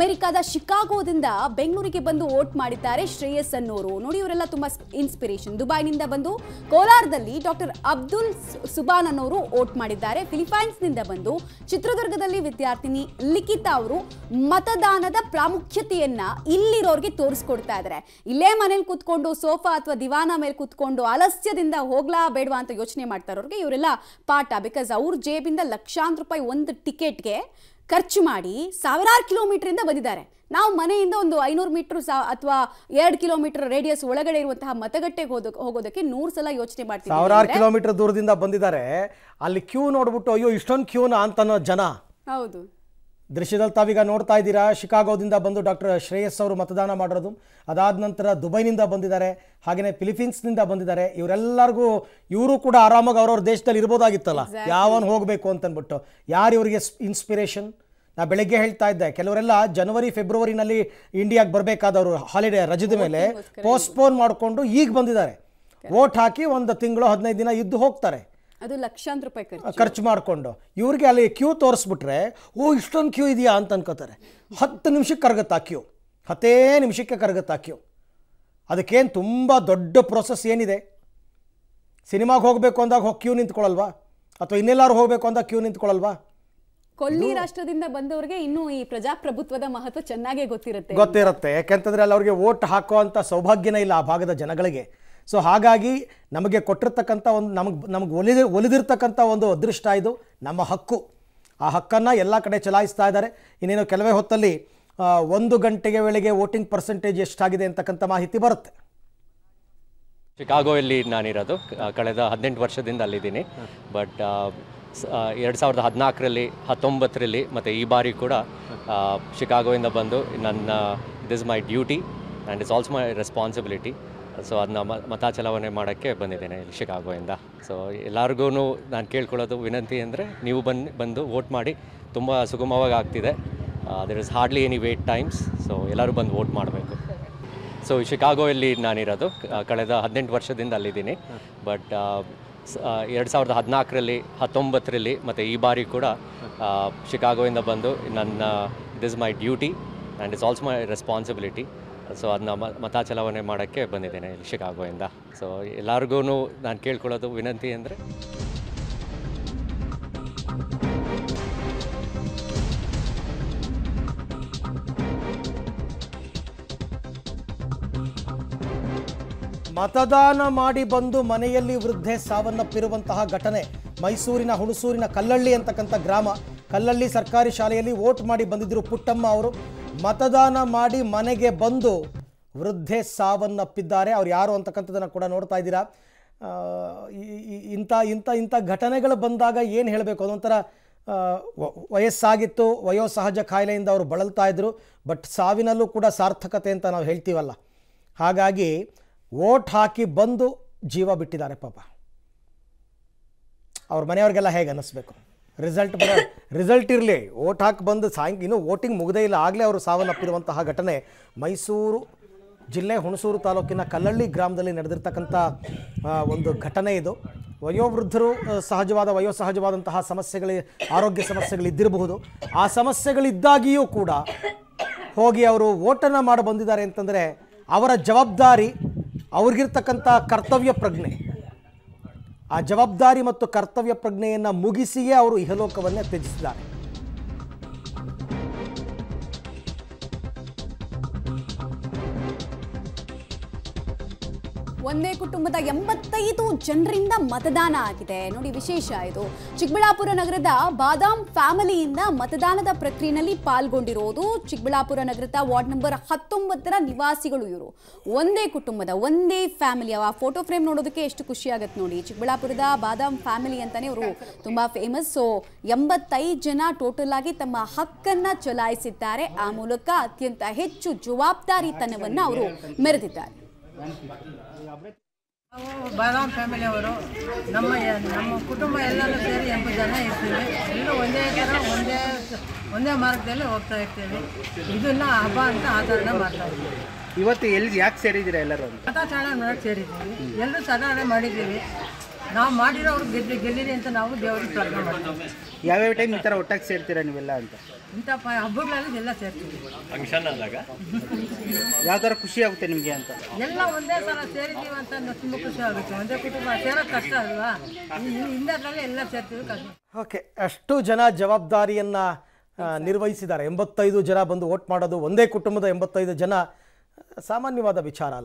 ಅಮೆರಿಕದ ಶಿಕಾಗೋದಿಂದ ಬೆಂಗಳೂರಿಗೆ ಬಂದು ವೋಟ್ ಮಾಡಿದ್ದಾರೆ ಶ್ರೇಯಸ್ ಅನ್ನೋರು ನೋಡಿ ಇವರೆಲ್ಲ ತುಂಬ ಇನ್ಸ್ಪಿರೇಷನ್ ದುಬೈನಿಂದ ಬಂದು ಕೋಲಾರದಲ್ಲಿ ಡಾಕ್ಟರ್ ಅಬ್ದುಲ್ ಸುಬಾನ್ ಅನ್ನೋರು ವೋಟ್ ಮಾಡಿದ್ದಾರೆ ಫಿಲಿಪೈನ್ಸ್ನಿಂದ ಬಂದು ಚಿತ್ರದುರ್ಗದಲ್ಲಿ ವಿದ್ಯಾರ್ಥಿನಿ ಲಿಖಿತಾ ಅವರು ಮತದಾನದ ಪ್ರಾಮುಖ್ಯತೆಯನ್ನ ಇಲ್ಲಿರೋರಿಗೆ ತೋರಿಸ್ಕೊಡ್ತಾ ಇದ್ದಾರೆ ಇಲ್ಲೇ ಮನೇಲಿ ಕುತ್ಕೊಂಡು ಸೋಫಾ ಅಥವಾ ದಿವಾನ ಮೇಲೆ ಕುತ್ಕೊಂಡು ಆಲಸ್ಯದಿಂದ ಹೋಗ್ಲಾ ಬೇಡವಾ ಅಂತ ಯೋಚನೆ ಮಾಡ್ತಾ ಇವರೆಲ್ಲ ಪಾಠ ಬಿಕಾಸ್ ಅವ್ರ ಜೇಬಿಂದ ಲಕ್ಷಾಂತರ ರೂಪಾಯಿ ಒಂದು ಟಿಕೆಟ್ಗೆ ಖರ್ಚು ಮಾಡಿ ಸಾವಿರಾರು ಇಂದ ಬಂದಿದ್ದಾರೆ ನಾವು ಮನೆಯಿಂದ ಒಂದು ಐನೂರು ಮೀಟರ್ ಸಾ ಅಥವಾ ಎರಡು ಕಿಲೋಮೀಟರ್ ರೇಡಿಯಸ್ ಒಳಗಡೆ ಇರುವಂತಹ ಮತಗಟ್ಟೆಗೆ ಹೋಗೋದಕ್ಕೆ ನೂರು ಸಲ ಯೋಚನೆ ಮಾಡ್ತೀವಿ ಸಾವಿರಾರು ಕಿಲೋಮೀಟರ್ ದೂರದಿಂದ ಬಂದಿದ್ದಾರೆ ಅಲ್ಲಿ ಕ್ಯೂ ನೋಡ್ಬಿಟ್ಟು ಅಯ್ಯೋ ಇಷ್ಟೊಂದು ಕ್ಯೂನಾ ಅಂತ ಜನ ಹೌದು ದೃಶ್ಯದಲ್ಲಿ ತಾವೀಗ ನೋಡ್ತಾ ಇದ್ದೀರಾ ಶಿಕಾಗೋದಿಂದ ಬಂದು ಡಾಕ್ಟರ್ ಶ್ರೇಯಸ್ ಅವರು ಮತದಾನ ಮಾಡಿರೋದು ಅದಾದ ನಂತರ ದುಬೈನಿಂದ ಬಂದಿದ್ದಾರೆ ಹಾಗೆಯೇ ಫಿಲಿಪೀನ್ಸ್ನಿಂದ ಬಂದಿದ್ದಾರೆ ಇವರೆಲ್ಲರಿಗೂ ಇವರು ಕೂಡ ಆರಾಮಾಗಿ ಅವರವ್ರ ದೇಶದಲ್ಲಿ ಇರ್ಬೋದಾಗಿತ್ತಲ್ಲ ಯಾವನ್ ಹೋಗಬೇಕು ಅಂತನ್ಬಿಟ್ಟು ಯಾರು ಇವರಿಗೆ ಇನ್ಸ್ಪಿರೇಷನ್ ನಾ ಬೆಳಗ್ಗೆ ಹೇಳ್ತಾ ಇದ್ದೆ ಕೆಲವರೆಲ್ಲ ಜನವರಿ ಫೆಬ್ರವರಿನಲ್ಲಿ ಇಂಡಿಯಾಗೆ ಬರಬೇಕಾದವರು ಹಾಲಿಡೇ ರಜದ ಮೇಲೆ ಪೋಸ್ಟ್ಪೋನ್ ಮಾಡಿಕೊಂಡು ಈಗ ಬಂದಿದ್ದಾರೆ ವೋಟ್ ಹಾಕಿ ಒಂದು ತಿಂಗಳು ಹದಿನೈದು ದಿನ ಇದ್ದು ಹೋಗ್ತಾರೆ ಅದು ಲಕ್ಷಾಂತರ ರೂಪಾಯಿ ಖರ್ಚು ಮಾಡಿಕೊಂಡು ಇವ್ರಿಗೆ ಅಲ್ಲಿ ಕ್ಯೂ ತೋರಿಸ್ಬಿಟ್ರೆ ಓ ಇಷ್ಟೊಂದು ಕ್ಯೂ ಇದೆಯಾ ಅಂತ ಅನ್ಕೋತಾರೆ ಹತ್ತು ನಿಮಿಷಕ್ಕೆ ಆ ಕ್ಯೂ ಹತ್ತೇ ನಿಮಿಷಕ್ಕೆ ಆ ಕ್ಯೂ ಅದಕ್ಕೇನು ತುಂಬ ದೊಡ್ಡ ಪ್ರೊಸೆಸ್ ಏನಿದೆ ಸಿನಿಮಾಗೆ ಹೋಗಬೇಕು ಅಂದಾಗ ಹೋಗಿ ಕ್ಯೂ ನಿಂತ್ಕೊಳ್ಳಲ್ವಾ ಅಥವಾ ಇನ್ನೆಲ್ಲಾರು ಹೋಗಬೇಕು ಅಂದಾಗ ಕ್ಯೂ ನಿಂತ್ಕೊಳ್ಳಲ್ವಾ ಕೊಲ್ಲಿ ರಾಷ್ಟ್ರದಿಂದ ಬಂದವರಿಗೆ ಇನ್ನೂ ಈ ಪ್ರಜಾಪ್ರಭುತ್ವದ ಮಹತ್ವ ಚೆನ್ನಾಗೇ ಗೊತ್ತಿರುತ್ತೆ ಗೊತ್ತಿರುತ್ತೆ ಯಾಕೆಂತಂದ್ರೆ ಅಲ್ಲಿ ಅವ್ರಿಗೆ ವೋಟ್ ಹಾಕುವಂಥ ಸೌಭಾಗ್ಯನೇ ಇಲ್ಲ ಆ ಭಾಗದ ಜನಗಳಿಗೆ ಸೊ ಹಾಗಾಗಿ ನಮಗೆ ಕೊಟ್ಟಿರ್ತಕ್ಕಂಥ ಒಂದು ನಮಗೆ ನಮಗೆ ಒಲಿದ ಒಲಿದಿರ್ತಕ್ಕಂಥ ಒಂದು ಅದೃಷ್ಟ ಇದು ನಮ್ಮ ಹಕ್ಕು ಆ ಹಕ್ಕನ್ನು ಎಲ್ಲ ಕಡೆ ಚಲಾಯಿಸ್ತಾ ಇದ್ದಾರೆ ಇನ್ನೇನು ಕೆಲವೇ ಹೊತ್ತಲ್ಲಿ ಒಂದು ಗಂಟೆಗೆ ವೇಳೆಗೆ ವೋಟಿಂಗ್ ಪರ್ಸೆಂಟೇಜ್ ಎಷ್ಟಾಗಿದೆ ಅಂತಕ್ಕಂಥ ಮಾಹಿತಿ ಬರುತ್ತೆ ಚಿಕಾಗೋಯಲ್ಲಿ ನಾನಿರೋದು ಕಳೆದ ಹದಿನೆಂಟು ವರ್ಷದಿಂದ ಅಲ್ಲಿದ್ದೀನಿ ಬಟ್ ಎರಡು ಸಾವಿರದ ಹದಿನಾಲ್ಕರಲ್ಲಿ ಹತ್ತೊಂಬತ್ತರಲ್ಲಿ ಮತ್ತು ಈ ಬಾರಿ ಕೂಡ ಚಿಕಾಗೋಯಿಂದ ಬಂದು ನನ್ನ this my duty and is also my responsibility so ಅದನ್ನ ಮತ ಚಲಾವಣೆ ಮಾಡೋಕ್ಕೆ ಬಂದಿದ್ದೇನೆ ಇಲ್ಲಿ ಶಿಕಾಗೋಯಿಂದ ಸೊ ಎಲ್ಲರಿಗೂ ನಾನು ಕೇಳ್ಕೊಳ್ಳೋದು ವಿನಂತಿ ಅಂದರೆ ನೀವು ಬಂದು uh, ಬಂದು ವೋಟ್ ಮಾಡಿ ತುಂಬ ಸುಗಮವಾಗಿ ಆಗ್ತಿದೆ there is hardly any wait times so ಎಲ್ಲರೂ ಬಂದು ವೋಟ್ ಮಾಡಬೇಕು ಸೊ ಶಿಕಾಗೋಯಲ್ಲಿ ನಾನಿರೋದು ಕಳೆದ ಹದಿನೆಂಟು ವರ್ಷದಿಂದ ಅಲ್ಲಿದ್ದೀನಿ ಬಟ್ uh, ಎರಡು ಸಾವಿರದ ಹದಿನಾಲ್ಕರಲ್ಲಿ ಹತ್ತೊಂಬತ್ತರಲ್ಲಿ ಮತ್ತು ಈ ಬಾರಿ ಕೂಡ ಶಿಕಾಗೋಯಿಂದ ಬಂದು ನನ್ನ it is my duty and is also my responsibility so ಅದನ್ನ ಮತ ಚಲಾವಣೆ ಮಾಡೋಕ್ಕೆ ಬಂದಿದ್ದೇನೆ ಇಲ್ಲಿ ಶಿಕಾಗೋಯಿಂದ ಸೊ ಎಲ್ಲರಿಗೂ ನಾನು ಕೇಳ್ಕೊಳ್ಳೋದು ವಿನಂತಿ ಅಂದರೆ ಮತದಾನ ಮಾಡಿ ಬಂದು ಮನೆಯಲ್ಲಿ ವೃದ್ಧೆ ಸಾವನ್ನಪ್ಪಿರುವಂತಹ ಘಟನೆ ಮೈಸೂರಿನ ಹುಣಸೂರಿನ ಕಲ್ಲಳ್ಳಿ ಅಂತಕ್ಕಂಥ ಗ್ರಾಮ ಕಲ್ಲಲ್ಲಿ ಸರ್ಕಾರಿ ಶಾಲೆಯಲ್ಲಿ ವೋಟ್ ಮಾಡಿ ಬಂದಿದ್ದರು ಪುಟ್ಟಮ್ಮ ಅವರು ಮತದಾನ ಮಾಡಿ ಮನೆಗೆ ಬಂದು ವೃದ್ಧೆ ಸಾವನ್ನಪ್ಪಿದ್ದಾರೆ ಅವ್ರು ಯಾರು ಅಂತಕ್ಕಂಥದ್ದನ್ನು ಕೂಡ ನೋಡ್ತಾ ಇದ್ದೀರಾ ಇಂಥ ಇಂಥ ಇಂಥ ಘಟನೆಗಳು ಬಂದಾಗ ಏನು ಹೇಳಬೇಕು ಅದೊಂಥರ ವಯಸ್ಸಾಗಿತ್ತು ವಯೋಸಹಜ ಕಾಯಿಲೆಯಿಂದ ಅವರು ಬಳಲ್ತಾ ಇದ್ದರು ಬಟ್ ಸಾವಿನಲ್ಲೂ ಕೂಡ ಸಾರ್ಥಕತೆ ಅಂತ ನಾವು ಹೇಳ್ತೀವಲ್ಲ ಹಾಗಾಗಿ ವೋಟ್ ಹಾಕಿ ಬಂದು ಜೀವ ಬಿಟ್ಟಿದ್ದಾರೆ ಪಾಪ ಅವ್ರ ಮನೆಯವ್ರಿಗೆಲ್ಲ ಹೇಗೆ ಅನ್ನಿಸ್ಬೇಕು ರಿಸಲ್ಟ್ ಬರ ರಿಸಲ್ಟ್ ಇರಲಿ ಓಟ್ ಹಾಕಿ ಬಂದು ಸಾಯಂ ಇನ್ನೂ ವೋಟಿಂಗ್ ಮುಗದೇ ಇಲ್ಲ ಆಗಲೇ ಅವರು ಸಾವನ್ನಪ್ಪಿರುವಂತಹ ಘಟನೆ ಮೈಸೂರು ಜಿಲ್ಲೆ ಹುಣಸೂರು ತಾಲೂಕಿನ ಕಲ್ಲಳ್ಳಿ ಗ್ರಾಮದಲ್ಲಿ ನಡೆದಿರ್ತಕ್ಕಂಥ ಒಂದು ಘಟನೆ ಇದು ವಯೋವೃದ್ಧರು ಸಹಜವಾದ ವಯೋಸಹಜವಾದಂತಹ ಸಮಸ್ಯೆಗಳ ಆರೋಗ್ಯ ಸಮಸ್ಯೆಗಳಿದ್ದಿರಬಹುದು ಆ ಸಮಸ್ಯೆಗಳಿದ್ದಾಗಿಯೂ ಕೂಡ ಹೋಗಿ ಅವರು ಓಟನ್ನು ಮಾಡಿ ಬಂದಿದ್ದಾರೆ ಅಂತಂದರೆ ಅವರ ಜವಾಬ್ದಾರಿ ಅವ್ರಿಗಿರ್ತಕ್ಕಂಥ ಕರ್ತವ್ಯ ಪ್ರಜ್ಞೆ ಆ ಜವಾಬ್ದಾರಿ ಮತ್ತು ಕರ್ತವ್ಯ ಪ್ರಜ್ಞೆಯನ್ನು ಮುಗಿಸಿಯೇ ಅವರು ಇಹಲೋಕವನ್ನೇ ತ್ಯಜಿಸಿದ್ದಾರೆ ಒಂದೇ ಕುಟುಂಬದ ಎಂಬತ್ತೈದು ಜನರಿಂದ ಮತದಾನ ಆಗಿದೆ ನೋಡಿ ವಿಶೇಷ ಇದು ಚಿಕ್ಕಬಳ್ಳಾಪುರ ನಗರದ ಬಾದಾಮ್ ಫ್ಯಾಮಿಲಿಯಿಂದ ಮತದಾನದ ಪ್ರಕ್ರಿಯೆಯಲ್ಲಿ ಪಾಲ್ಗೊಂಡಿರೋದು ಚಿಕ್ಕಬಳ್ಳಾಪುರ ನಗರದ ವಾರ್ಡ್ ನಂಬರ್ ಹತ್ತೊಂಬತ್ತರ ನಿವಾಸಿಗಳು ಇವರು ಒಂದೇ ಕುಟುಂಬದ ಒಂದೇ ಫ್ಯಾಮಿಲಿ ಆ ಫೋಟೋ ಫ್ರೇಮ್ ನೋಡೋದಕ್ಕೆ ಎಷ್ಟು ಖುಷಿ ನೋಡಿ ಚಿಕ್ಕಬಳ್ಳಾಪುರದ ಬಾದಾಮ್ ಫ್ಯಾಮಿಲಿ ಅಂತಾನೆ ಅವರು ತುಂಬಾ ಫೇಮಸ್ ಸೊ ಎಂಬತ್ತೈದು ಜನ ಟೋಟಲ್ ಆಗಿ ತಮ್ಮ ಹಕ್ಕನ್ನ ಚಲಾಯಿಸಿದ್ದಾರೆ ಆ ಮೂಲಕ ಅತ್ಯಂತ ಹೆಚ್ಚು ಜವಾಬ್ದಾರಿತನವನ್ನು ಅವರು ಮೆರೆದಿದ್ದಾರೆ ಬಾದಾಮ್ ಅವರು ನಮ್ಮ ನಮ್ಮ ಕುಟುಂಬ ಎಲ್ಲರೂ ಸೇರಿ ಎಂಟು ಜನ ಇರ್ತೀವಿ ಎಲ್ಲರೂ ಒಂದೇ ಥರ ಒಂದೇ ಒಂದೇ ಮಾರ್ಗದಲ್ಲಿ ಹೋಗ್ತಾ ಇರ್ತೀವಿ ಇದನ್ನ ಹಬ್ಬ ಅಂತ ಆಚರಣೆ ಮಾಡ್ತಾ ಇದ್ದೀವಿ ಇವತ್ತು ಎಲ್ಲಿ ಯಾಕೆ ಸೇರಿದ್ದೀರಾ ಎಲ್ಲರೂ ಸದಾಚಾರಣೆ ಸೇರಿದ್ದೀವಿ ಎಲ್ಲರೂ ಸಾಧಾರಣೆ ಮಾಡಿದ್ದೀವಿ ನಾವು ಮಾಡಿರೋ ಗೆದ್ದು ಗೆಲ್ಲಿರಿ ಅಂತ ನಾವು ದೇವರಿಗೆ ಪ್ರಾರ್ಥನೆ ಮಾಡ್ತೀವಿ ಯಾವ್ಯಾವ ಟೈಮ್ ಈ ಥರ ಒಟ್ಟಾಗಿ ಸೇರ್ತೀರಾ ನೀವೆಲ್ಲ ಅಂತ ಇಂಥ ಪ- ಹಬ್ಬಗಳಲ್ಲಿ ಎಲ್ಲ ಸೇರ್ತೀವಿ ಫಂಕ್ಷನ್ ಅಂದಾಗ ಯಾವ ಥರ ಖುಷಿ ಆಗುತ್ತೆ ನಿಮಗೆ ಅಂತ ಎಲ್ಲ ಒಂದೇ ಸಲ ಸೇರಿದ್ದೀವಿ ಅಂತ ಅಂದ್ರೆ ತುಂಬ ಖುಷಿ ಆಗುತ್ತೆ ಒಂದೇ ಕುಟುಂಬ ಸೇರೋದು ಕಷ್ಟ ಅಲ್ವಾ ಇಂದರಲ್ಲಿ ಎಲ್ಲ ಸೇರ್ತೀವಿ ಕಷ್ಟ ಓಕೆ ಅಷ್ಟು ಜನ ಜವಾಬ್ದಾರಿಯನ್ನು ನಿರ್ವಹಿಸಿದ್ದಾರೆ ಎಂಬತ್ತೈದು ಜನ ಬಂದು ವೋಟ್ ಮಾಡೋದು ಒಂದೇ ಕುಟುಂಬದ ಎಂಬತ್ತೈದು ಜನ ಸಾಮಾನ್ಯವಾದ ವಿಚಾರ ಅಲ್ಲ